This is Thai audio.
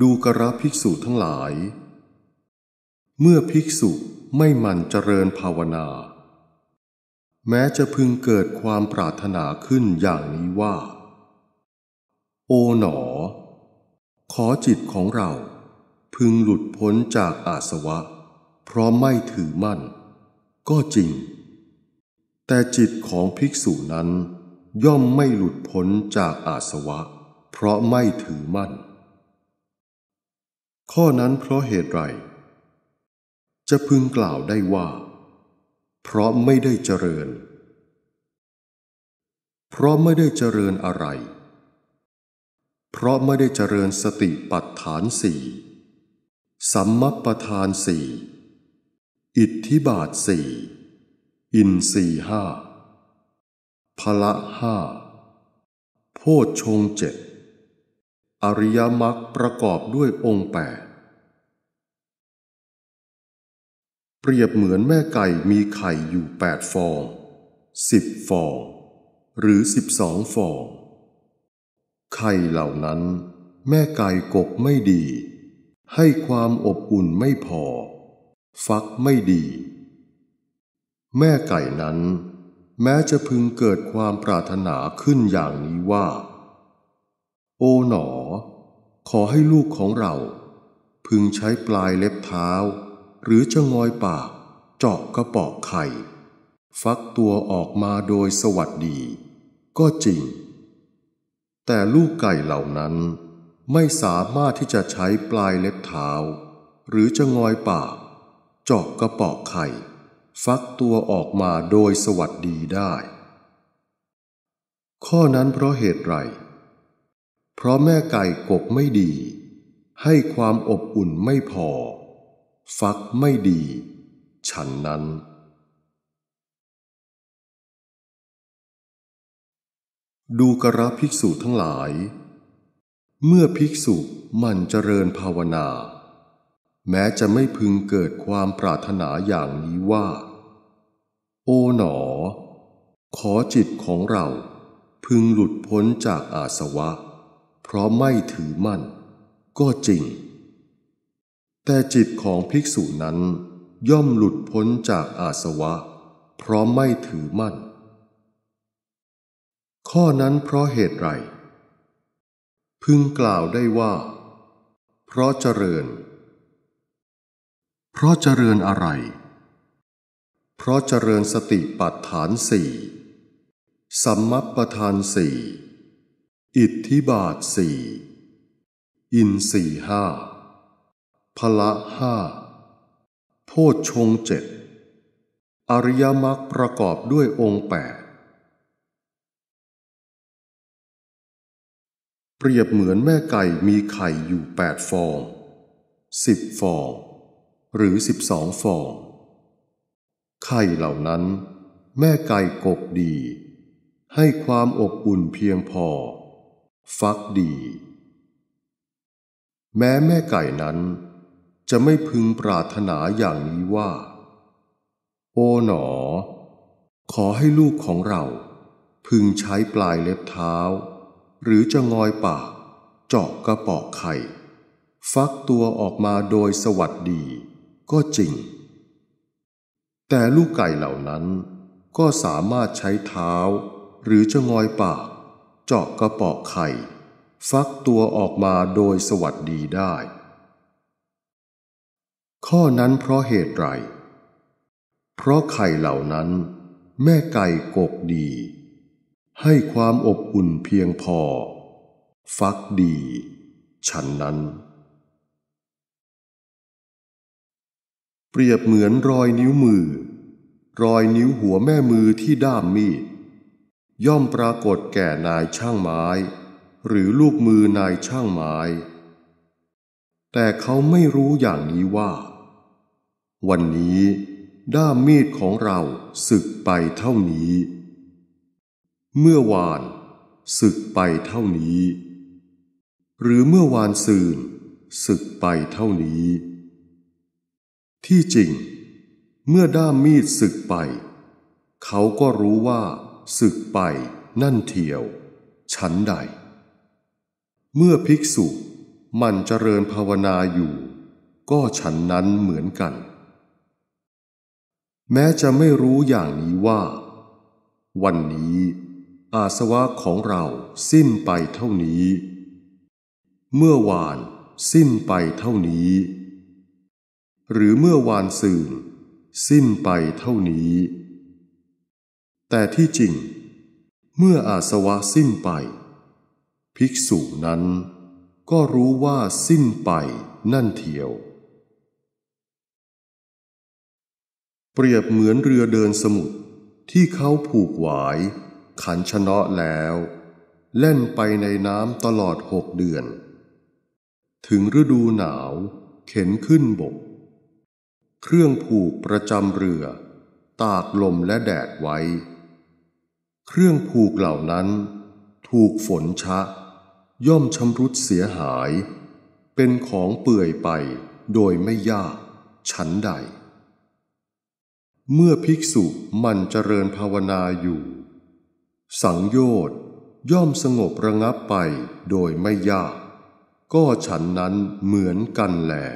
ดูกระภิกษุทั้งหลาย เมื่อภิกษุไม่หมั่นเจริญภาวนา แม้จะพึงเกิดความปรารถนาขึ้นอย่างนี้ว่า โอ๋หนอ ขอจิตของเรา พึงหลุดพ้นจากอาสวะ เพราะไม่ถือมั่น ก็จริง แต่จิตของภิกษุนั้น ย่อมไม่หลุดพ้นจากอาสวะ เพราะไม่ถือมั่นข้อนั้นเพราะเหตุไร จะพึงกล่าวได้ว่า เพราะไม่ได้เจริญ เพราะไม่ได้เจริญอะไร เพราะไม่ได้เจริญสติปัฏฐานสี่สัมมปทานสี่ อิทธิบาทสี่ อินสี่ห้าพละห้า โพชฌงเจ็ด อริยมรรคประกอบด้วยองค์แปดเปรียบเหมือนแม่ไก่มีไข่อยู่ 8 ฟองสิบฟองหรือสิบองฟอง ไข่เหล่านั้น แม่ไก่กกไม่ดี ให้ความอบอุ่นไม่พอ ฟักไม่ดี แม่ไก่นั้น แม้จะพึงเกิดความปรารถนาขึ้นอย่างนี้ว่า โอ๋หนอ ขอให้ลูกของเรา พึงใช้ปลายเล็บเท้าหรือจะงอยปาก เจาะกระปอกไข่ ฟักตัวออกมาโดยสวัสดีก็จริง แต่ลูกไก่เหล่านั้น ไม่สามารถที่จะใช้ปลายเล็บเท้า หรือจะงอยปาก เจาะกระปอกไข่ ฟักตัวออกมาโดยสวัสดีได้ ข้อนั้นเพราะเหตุไร เพราะแม่ไก่กบไม่ดี ให้ความอบอุ่นไม่พอฟักไม่ดี ฉันนั้น ดูกระภิกษุทั้งหลาย เมื่อภิกษุมันเจริญภาวนา แม้จะไม่พึงเกิดความปรารถนาอย่างนี้ว่า โอ๋หนอ ขอจิตของเราพึงหลุดพ้นจากอาสวะ เพราะไม่ถือมั่น ก็จริงแต่จิตของภิกษุนั้นย่อมหลุดพ้นจากอาสวะเพราะไม่ถือมั่น ข้อนั้นเพราะเหตุไร พึงกล่าวได้ว่า เพราะเจริญ เพราะเจริญอะไร เพราะเจริญสติปัฏฐานสี่สัมมัปปทานสี่อิทธิบาทสี่อินสี่ห้าพละห้าโพชฌงเจ็ดอริยมรรคประกอบด้วยองค์แปดเปรียบเหมือนแม่ไก่มีไข่อยู่แปดฟองสิบฟอง หรือสิบสองฟอง ไข่เหล่านั้น แม่ไก่กบดี ให้ความอบอุ่นเพียงพอ ฟักดี แม้แม่ไก่นั้นจะไม่พึงปรารถนาอย่างนี้ว่า โอ๋หนอขอให้ลูกของเรา พึงใช้ปลายเล็บเท้า หรือจะงอยปาก เจาะกระปอกไข่ฟักตัวออกมาโดยสวัสดีก็จริง แต่ลูกไก่เหล่านั้น ก็สามารถใช้เท้า หรือจะงอยปาก เจาะกระปอกไข่ ฟักตัวออกมาโดยสวัสดีได้ข้อนั้นเพราะเหตุไร เพราะไข่เหล่านั้น แม่ไก่กกดี ให้ความอบอุ่นเพียงพอ ฟักดี ฉันนั้น เปรียบเหมือนรอยนิ้วมือ รอยนิ้วหัวแม่มือที่ด้ามมีดย่อมปรากฏแก่นายช่างไม้ หรือลูกมือนายช่างไม้ แต่เขาไม่รู้อย่างนี้ว่าวันนี้ด้ามมีดของเราสึกไปเท่านี้ เมื่อวานสึกไปเท่านี้ หรือเมื่อวานซืนสึกไปเท่านี้ ที่จริง เมื่อด้ามมีดสึกไป เขาก็รู้ว่าสึกไปนั่นเทียวชั้นใด เมื่อภิกษุมันเจริญภาวนาอยู่ ก็ฉันนั้นเหมือนกันแม้จะไม่รู้อย่างนี้ว่า วันนี้ อาสวะของเราสิ้นไปเท่านี้ เมื่อวานสิ้นไปเท่านี้ หรือเมื่อวานสื่นสิ้นไปเท่านี้ แต่ที่จริง เมื่ออาสวะสิ้นไป ภิกษุนั้น ก็รู้ว่าสิ้นไปนั่นเทียวเปรียบเหมือนเรือเดินสมุทรที่เขาผูกหวาย ขันชนะแล้ว เล่นไปในน้ำตลอดหกเดือน ถึงฤดูหนาวเข็นขึ้นบก เครื่องผูกประจำเรือ ตากลมและแดดไว้ เครื่องผูกเหล่านั้น ถูกฝนชะ ย่อมชำรุดเสียหาย เป็นของเปื่อยไปโดยไม่ยากฉันใดเมื่อภิกษุมันเจริญภาวนาอยู่ สังโยชน์ย่อมสงบระงับไปโดยไม่ยาก ก็ฉันนั้นเหมือนกันแหละ